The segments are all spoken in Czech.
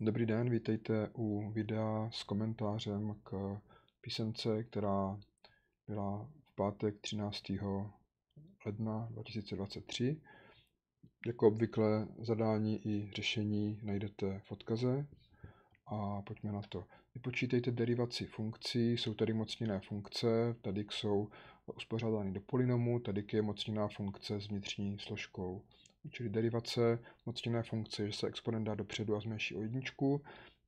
Dobrý den, vítejte u videa s komentářem k písemce, která byla v pátek 13. ledna 2023. Jako obvykle zadání i řešení najdete v odkaze a pojďme na to. Vypočítejte derivaci funkcí, jsou tady mocněné funkce, tady jsou uspořádány do polynomu, tady je mocněná funkce s vnitřní složkou čili derivace mocněné funkce, že se exponent dá dopředu a zmenší o jedničku.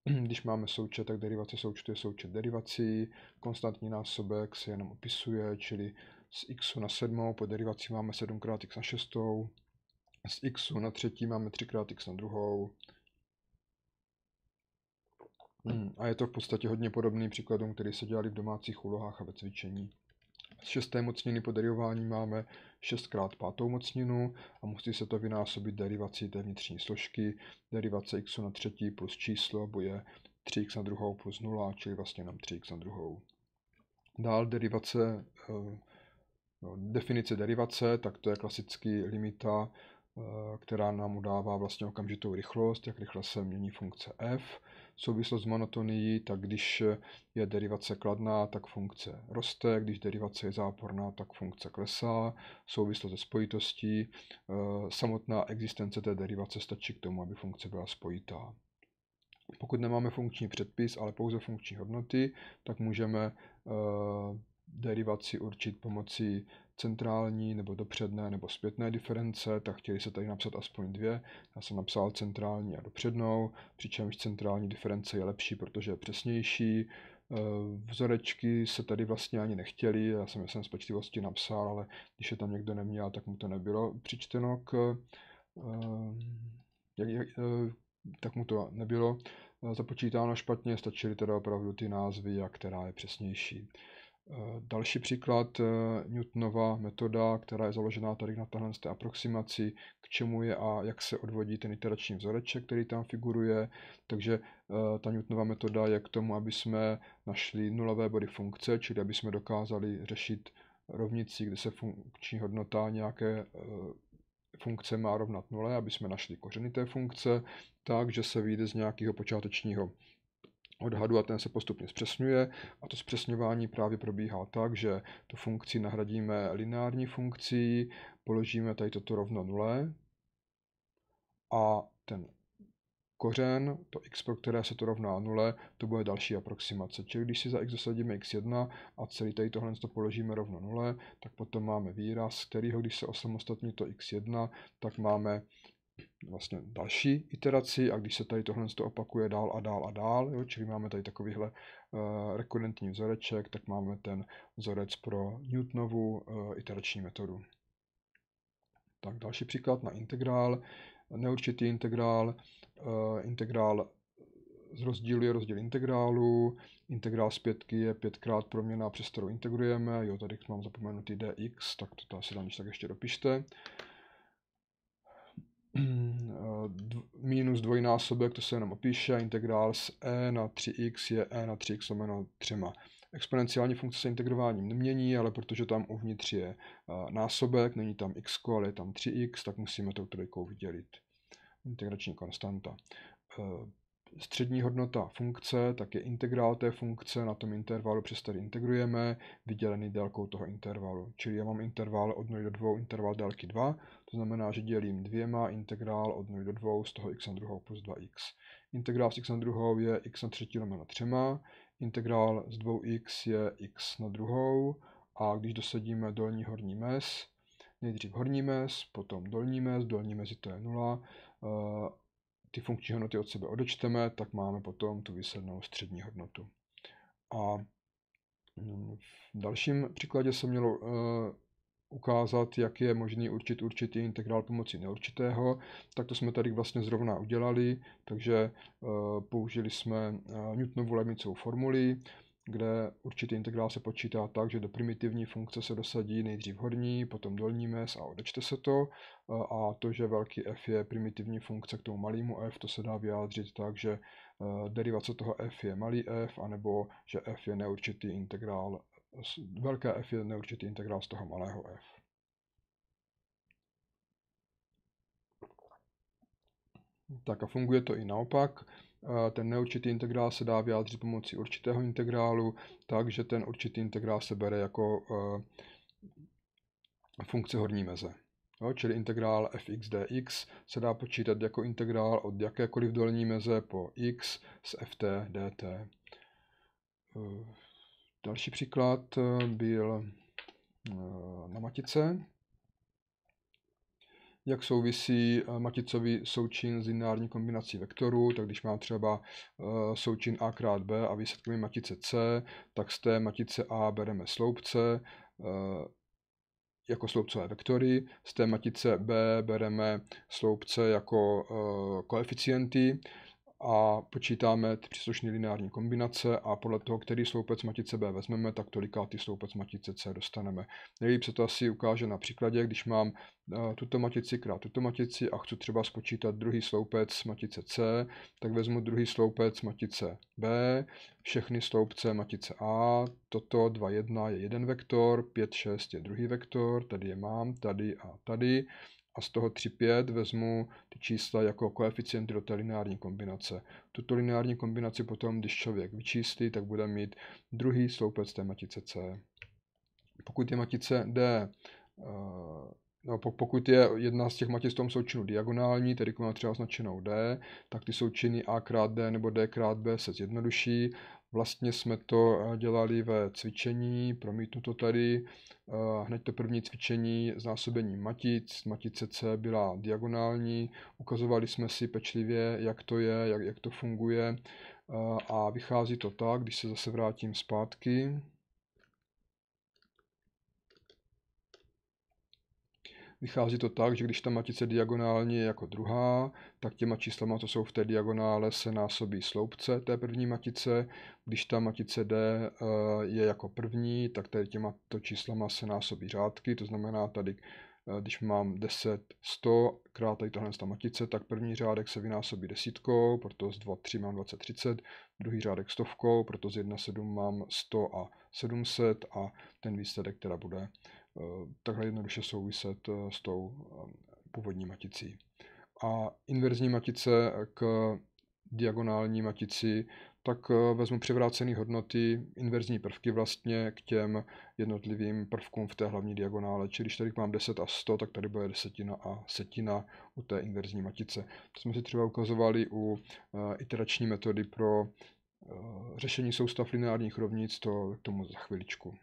Když máme součet, tak derivace součtu je součet derivací, konstantní násobek se jenom opisuje, čili z x na sedmou po derivaci máme 7 krát x na šestou, z x na třetí máme 3 krát x na druhou. Hmm, a je to v podstatě hodně podobný příkladům, který se dělali v domácích úlohách a ve cvičení. Z šesté mocniny po derivování máme 6 krát pátou mocninu a musí se to vynásobit derivací té vnitřní složky. Derivace x na třetí plus číslo bude 3x na druhou plus 0, čili vlastně nám 3x na druhou. Dál derivace, eh, no, definice derivace, tak to je klasický limita Eh, která nám udává vlastně okamžitou rychlost, jak rychle se mění funkce f. Souvislost s monotonií, tak když je derivace kladná, tak funkce roste, když derivace je záporná, tak funkce klesá. Souvislost se spojitostí, eh, samotná existence té derivace stačí k tomu, aby funkce byla spojitá. Pokud nemáme funkční předpis, ale pouze funkční hodnoty, tak můžeme eh, derivaci určit pomocí centrální nebo dopředné nebo zpětné diference, tak chtěli se tady napsat aspoň dvě. Já jsem napsal centrální a dopřednou, přičemž centrální diference je lepší, protože je přesnější. E, vzorečky se tady vlastně ani nechtěli, já jsem je sem z pečlivosti napsal, ale když je tam někdo neměl, tak mu to nebylo přičteno k, e, jak, jak, e, tak mu to nebylo započítáno špatně, stačily teda opravdu ty názvy, a která je přesnější. Eh, další příklad eh, Newtonova metoda, která je založená tady na téhle té aproximaci, k čemu je a jak se odvodí ten iterační vzoreček, který tam figuruje. Takže eh, ta Newtonova metoda je k tomu, aby jsme našli nulové body funkce, čili aby jsme dokázali řešit rovnici, kde se funkční hodnota nějaké funkce má rovnat nule, aby jsme našli kořeny té funkce, takže se vyjde z nějakého počátečního odhadu a ten se postupně zpřesňuje a to zpřesňování právě probíhá tak, že tu funkci nahradíme lineární funkcí, položíme tady toto rovno nule a ten kořen, to x, pro které se to rovná nule, to bude další aproximace. Čili když si za x dosadíme x1 a celý tady tohle to položíme rovno nule, tak potom máme výraz, kterýho, když se osamostatní to x1, tak máme vlastně další iteraci a když se tady tohle to opakuje dál a dál a dál, jo, čili máme tady takovýhle uh, rekurentní vzoreček, tak máme ten vzorec pro Newtonovu uh, iterační metodu. Tak další příklad na integrál, neurčitý integrál, uh, integrál z rozdílu je rozdíl integrálu, integrál z pětky je pětkrát proměna, přes kterou integrujeme, jo, tady mám zapomenutý dx, tak to asi tam když tak ještě dopište minus dvojnásobek, to se jenom opíše, integrál z e na 3x je e na 3x lomeno 3. Exponenciální funkce se integrováním nemění, ale protože tam uvnitř je násobek, není tam x, ale je tam 3x, tak musíme tou trojkou vydělit. Integrační konstanta. E, střední hodnota funkce, tak je integrál té funkce na tom intervalu, přes který integrujeme, vydělený délkou toho intervalu. Čili já mám interval od 0 do 2, interval délky 2, to znamená, že dělím dvěma integrál od 0 do 2 z toho x na druhou plus 2x. Integrál z x na druhou je x na třetí lomeno 3, integrál z 2x je x na druhou a když dosadíme dolní horní mes, nejdřív horní mes, potom dolní mes, dolní mezi to je 0 ty funkční hodnoty od sebe odečteme, tak máme potom tu výslednou střední hodnotu. A mm, v dalším příkladě se mělo eh, ukázat, jak je možný určit určitý integrál pomocí neurčitého, tak to jsme tady vlastně zrovna udělali, takže eh, použili jsme eh, Newtonovu levnicovou formuli, kde určitý integrál se počítá tak, že do primitivní funkce se dosadí nejdřív horní, potom dolní mes a odečte se to. A to, že velký f je primitivní funkce k tomu malému f, to se dá vyjádřit tak, že eh, derivace toho f je malý f, anebo že f je neurčitý integrál, velké f je neurčitý integrál z toho malého f. Tak a funguje to i naopak. Ten neurčitý integrál se dá vyjádřit pomocí určitého integrálu, takže ten určitý integrál se bere jako e, funkce horní meze. Jo, čili integrál fx dx se dá počítat jako integrál od jakékoliv dolní meze po x z ft dt. E, další příklad e, byl na matice jak souvisí eh, maticový součin s lineární kombinací vektorů, tak když mám třeba eh, součin A krát B a výsledkem je matice C, tak z té matice A bereme sloupce eh, jako sloupcové vektory, z té matice B bereme sloupce jako koeficienty, a počítáme ty příslušné lineární kombinace a podle toho, který sloupec matice B vezmeme, tak tolikátý sloupec matice C dostaneme. Nejlíp se to asi ukáže na příkladě, když mám eh, tuto matici krát tuto matici a chci třeba spočítat druhý sloupec matice C, tak vezmu druhý sloupec matice B, všechny sloupce matice A, toto 2, 1 je jeden vektor, 5, 6 je druhý vektor, tady je mám, tady a tady, a z toho 3,5 vezmu ty čísla jako koeficient do té lineární kombinace. Tuto lineární kombinaci potom, když člověk vyčíslí, tak bude mít druhý sloupec té matice C. Pokud je matice D eh, No, pokud je jedna z těch matic v tom součinu diagonální, tedy když má třeba označenou D, tak ty součiny A krát D nebo D krát B se zjednoduší. Vlastně jsme to eh, dělali ve cvičení, promítnu to tady. Eh, hned to první cvičení znásobení matic, matice C byla diagonální. Ukazovali jsme si pečlivě, jak to je, jak, jak to funguje. Eh, a vychází to tak, když se zase vrátím zpátky, Vychází to tak, že když ta matice diagonálně je jako druhá, tak těma číslama, co jsou v té diagonále, se násobí sloupce té první matice. Když ta matice D eh, je jako první, tak tady těma to číslama se násobí řádky, to znamená tady eh, když mám 10, 100 krát tady tahle ta matice, tak první řádek se vynásobí desítkou, proto z 2, 3 mám 20, 30, druhý řádek stovkou, proto z 1, 7 mám 100 a 700 a ten výsledek teda bude Eh, takhle jednoduše souviset eh, s tou eh, původní maticí. A inverzní matice k diagonální matici, tak vezmu převrácené hodnoty, inverzní prvky vlastně k těm jednotlivým prvkům v té hlavní diagonále. Čili když tady mám 10 a 100, tak tady bude desetina a setina u té inverzní matice. To jsme si třeba ukazovali u iterační metody pro řešení soustav lineárních rovnic, to k tomu za chviličku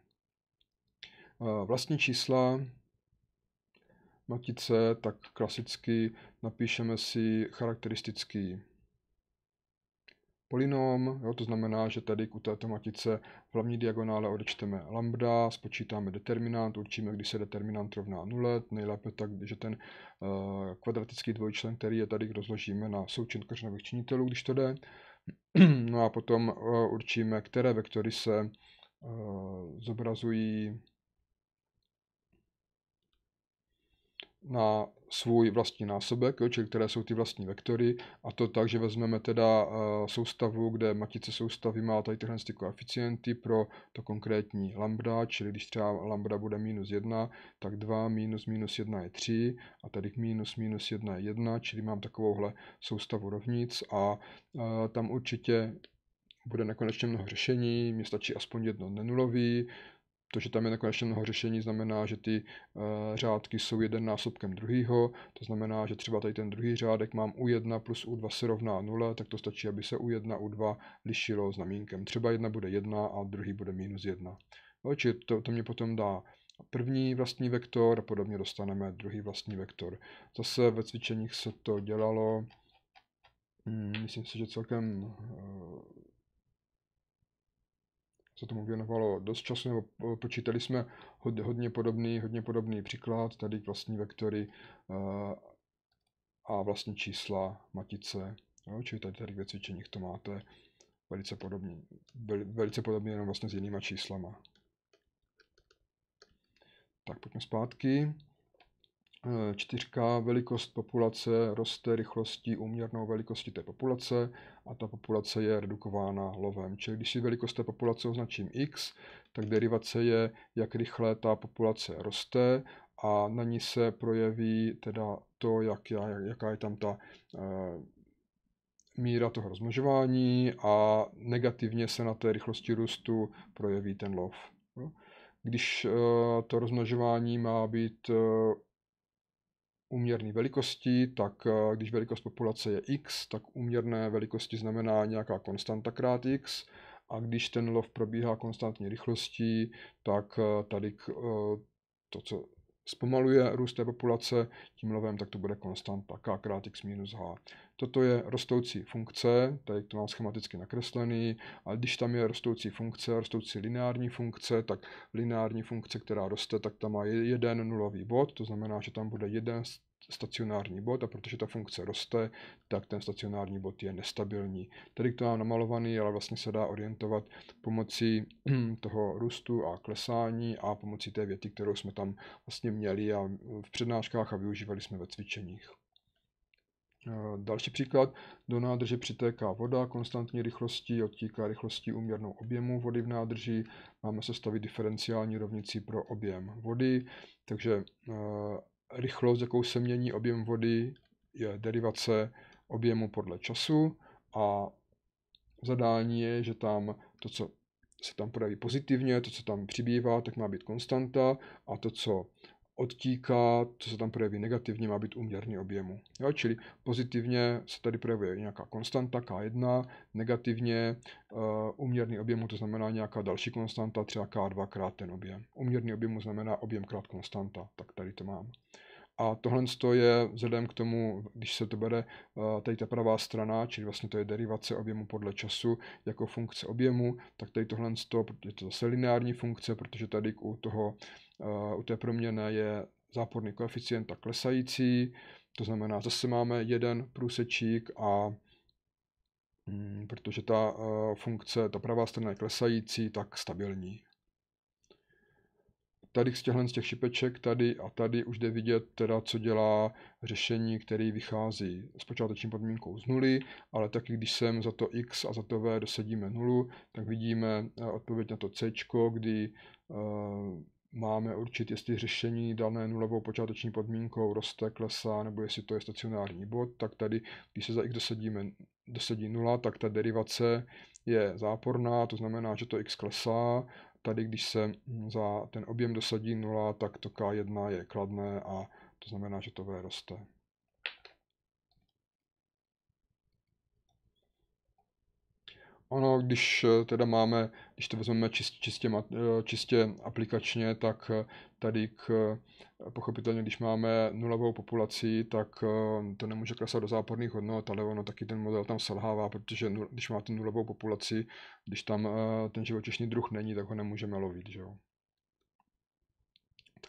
vlastní čísla matice, tak klasicky napíšeme si charakteristický polynom, jo, to znamená, že tady u této matice v hlavní diagonále odečteme lambda, spočítáme determinant, určíme, kdy se determinant rovná nule, nejlépe tak, že ten uh, kvadratický dvojčlen, který je tady, rozložíme na součin kořenových činitelů, když to jde. No a potom uh, určíme, které vektory se uh, zobrazují na svůj vlastní násobek, jo, čili které jsou ty vlastní vektory, a to tak, že vezmeme teda uh, soustavu, kde matice soustavy má tady tyhle koeficienty pro to konkrétní lambda, čili když třeba lambda bude minus 1, tak 2 minus minus 1 je 3, a tady minus minus 1 je 1, čili mám takovouhle soustavu rovnic a uh, tam určitě bude nekonečně mnoho řešení, mně stačí aspoň jedno nenulový, to, že tam je nekonečně mnoho řešení, znamená, že ty uh, řádky jsou jeden násobkem druhého, to znamená, že třeba tady ten druhý řádek mám U1 plus U2 se rovná 0, tak to stačí, aby se U1 U2 lišilo znamínkem. Třeba jedna bude 1 a druhý bude minus 1. No, čili to, to mě potom dá první vlastní vektor a podobně dostaneme druhý vlastní vektor. Zase ve cvičeních se to dělalo, hmm, myslím si, že celkem uh, se tomu věnovalo dost času, nebo eh, počítali jsme hodně, hodně, podobný, hodně podobný příklad, tady vlastní vektory eh, a vlastní čísla matice. Jo, čili tady, tady ve cvičeních to máte velice podobně, velice podobně jenom vlastně s jinýma číslama. Tak pojďme zpátky. Eh, čtyřka, velikost populace roste rychlostí uměrnou velikosti té populace a ta populace je redukována lovem. Čili když si velikost té populace označím x, tak derivace je, jak rychle ta populace roste a na ní se projeví teda to, jak, jaká je tam ta e, míra toho rozmnožování a negativně se na té rychlosti růstu projeví ten lov. Když eh, to rozmnožování má být úměrné velikosti, tak eh, když velikost populace je x, tak úměrné velikosti znamená nějaká konstanta krát x a když ten lov probíhá konstantní rychlostí, tak eh, tady eh, to, co zpomaluje růst té populace tím lovem, tak to bude konstanta k krát x minus h. Toto je rostoucí funkce, tady to mám schematicky nakreslený, ale když tam je rostoucí funkce, rostoucí lineární funkce, tak lineární funkce, která roste, tak tam má jeden nulový bod, to znamená, že tam bude jeden z stacionární bod a protože ta funkce roste, tak ten stacionární bod je nestabilní. Tady to mám namalovaný, ale vlastně se dá orientovat pomocí toho růstu a klesání a pomocí té věty, kterou jsme tam vlastně měli a v přednáškách a využívali jsme ve cvičeních. Eh, další příklad. Do nádrže přitéká voda konstantní rychlostí, odtíká rychlostí úměrnou objemu vody v nádrži. Máme sestavit diferenciální rovnici pro objem vody, takže eh, rychlost, jakou se mění objem vody, je derivace objemu podle času a zadání je, že tam to, co se tam projeví pozitivně, to, co tam přibývá, tak má být konstanta a to, co odtíká, co se tam projeví negativně, má být uměrný objemu. Jo, čili pozitivně se tady projevuje nějaká konstanta K1, negativně uh, eh, uměrný objemu, to znamená nějaká další konstanta, třeba K2 krát ten objem. Uměrný objemu znamená objem krát konstanta, tak tady to mám. A tohle je vzhledem k tomu, když se to bere eh, tady ta pravá strana, čili vlastně to je derivace objemu podle času jako funkce objemu, tak tady tohle je to zase lineární funkce, protože tady u, toho, eh, u té proměny je záporný koeficient tak klesající, to znamená zase máme jeden průsečík a mm, protože ta eh, funkce, ta pravá strana je klesající, tak stabilní tady z těchhle z těch šipeček, tady a tady už jde vidět, teda, co dělá řešení, který vychází s počáteční podmínkou z nuly, ale taky když sem za to x a za to v dosadíme nulu, tak vidíme eh, odpověď na to c, kdy eh, máme určit, jestli řešení dané nulovou počáteční podmínkou roste, klesá, nebo jestli to je stacionární bod, tak tady, když se za x dosadíme, dosadí nula, tak ta derivace je záporná, to znamená, že to x klesá tady, když se mm, za ten objem dosadí nula, tak to K1 je kladné a to znamená, že to V roste. Ono, když eh, teda máme, když to vezmeme čist, čistě, eh, čistě aplikačně, tak eh, tady k, pochopitelně, když máme nulovou populaci, tak to nemůže klesat do záporných hodnot, ale ono taky ten model tam selhává, protože když máte nulovou populaci, když tam ten živočišný druh není, tak ho nemůžeme lovit. Že jo?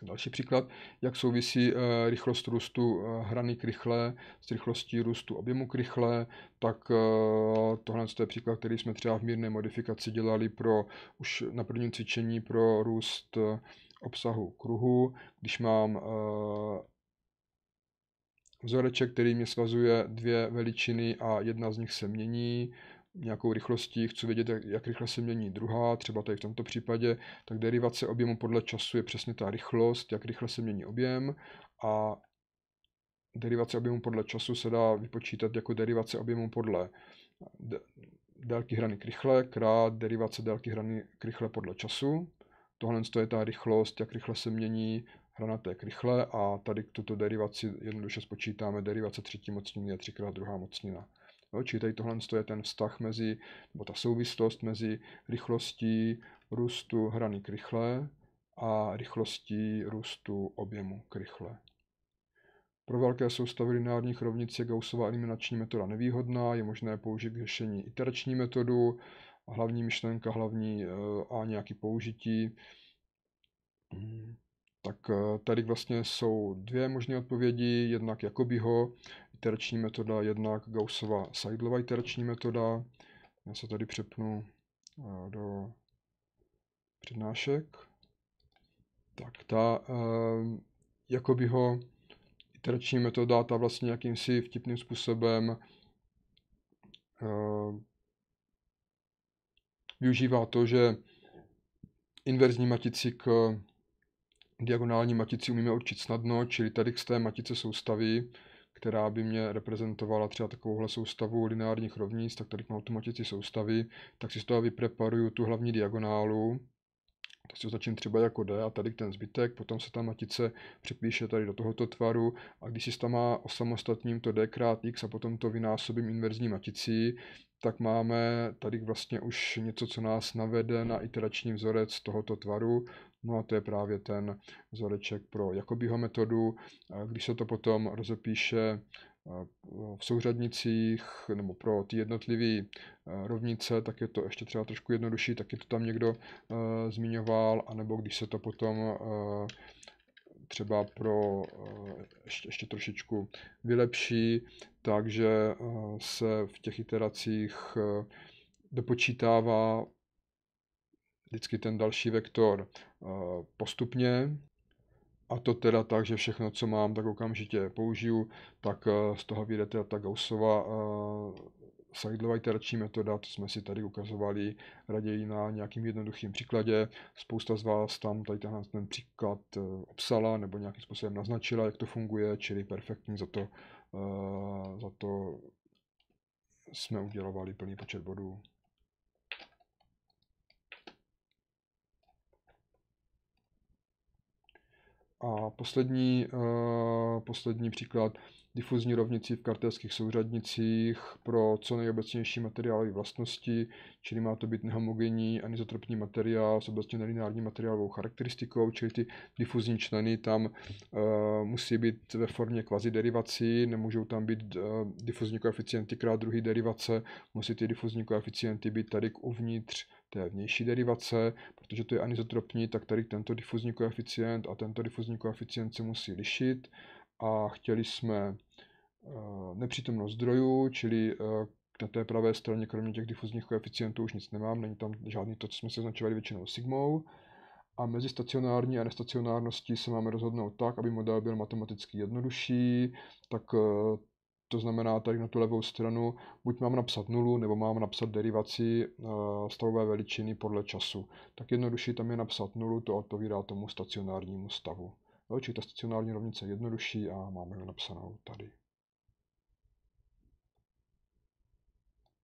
Další příklad, jak souvisí eh, rychlost růstu eh, hrany krychle s rychlostí růstu objemu krychle, tak eh, tohle je příklad, který jsme třeba v mírné modifikaci dělali pro už na prvním cvičení pro růst obsahu kruhu. Když mám vzoreček, který mě svazuje dvě veličiny a jedna z nich se mění, nějakou rychlostí, chci vědět, jak, jak rychle se mění druhá, třeba tady v tomto případě, tak derivace objemu podle času je přesně ta rychlost, jak rychle se mění objem a derivace objemu podle času se dá vypočítat jako derivace objemu podle délky hrany krychle krát derivace délky hrany krychle podle času. Tohle je ta rychlost, jak rychle se mění hrana té krychle a tady tuto derivaci jednoduše spočítáme. Derivace třetí mocniny je třikrát druhá mocnina. Jo, či tady tohle je ten vztah mezi, nebo ta souvislost mezi rychlostí růstu hrany krychle a rychlostí růstu objemu krychle. Pro velké soustavy lineárních rovnic je Gaussova eliminační metoda nevýhodná, je možné použít k řešení iterační metodu, hlavní myšlenka, hlavní eh, a nějaký použití. Hmm, tak eh, tady vlastně jsou dvě možné odpovědi, jednak Jakobyho, iterační metoda, jednak Gaussova Seidlova iterační metoda. Já se tady přepnu eh, do přednášek. Tak ta eh, jakoby ho iterační metoda, ta vlastně jakýmsi vtipným způsobem eh, využívá to, že inverzní matici k diagonální matici umíme určit snadno, čili tady k té matice soustavy která by mě reprezentovala třeba takovouhle soustavu lineárních rovnic, tak tady k automatici soustavy, tak si z toho vypreparuju tu hlavní diagonálu, to si označím třeba jako D a tady ten zbytek, potom se ta matice připíše tady do tohoto tvaru a když si tam osamostatním to D krát X a potom to vynásobím inverzní maticí, tak máme tady vlastně už něco, co nás navede na iterační vzorec tohoto tvaru. No a to je právě ten vzoreček pro Jakobyho metodu. Když se to potom rozepíše v souřadnicích nebo pro ty jednotlivé rovnice, tak je to ještě třeba trošku jednodušší, taky to tam někdo zmiňoval, anebo když se to potom třeba pro eh, ještě, ještě trošičku vylepší, takže eh, se v těch iteracích eh, dopočítává vždycky ten další vektor postupně. A to teda tak, že všechno, co mám, tak okamžitě použiju, tak z toho vyjde teda ta Gaussova Seidlova iterační metoda, to jsme si tady ukazovali raději na nějakým jednoduchým příkladě. Spousta z vás tam tady tenhle ten příklad eh, obsala nebo nějakým způsobem naznačila, jak to funguje, čili perfektní za to, eh, za to jsme udělovali plný počet bodů. A poslední, uh, poslední příklad, difuzní rovnici v kartelských souřadnicích pro co nejobecnější materiálové vlastnosti, čili má to být nehomogenní anizotropní materiál s obecně nelineární materiálovou charakteristikou, čili ty difuzní členy tam uh, musí být ve formě kvaziderivací, nemůžou tam být uh, difuzní koeficienty krát druhý derivace, musí ty difuzní koeficienty být tady uvnitř té vnější derivace, protože to je anizotropní, tak tady tento difuzní koeficient a tento difuzní koeficient se musí lišit a chtěli jsme eh, nepřítomnost zdrojů, čili eh, na té pravé straně kromě těch difuzních koeficientů už nic nemám, není tam žádný to, co jsme se označovali většinou sigmou. A mezi stacionární a nestacionárností se máme rozhodnout tak, aby model byl matematicky jednodušší, tak eh, to znamená, tady na tu levou stranu buď mám napsat nulu, nebo mám napsat derivaci eh, stavové veličiny podle času. Tak jednodušší tam je napsat nulu, to odpovídá tomu stacionárnímu stavu. Jo, čili ta stacionární rovnice je jednodušší a máme ho napsanou tady.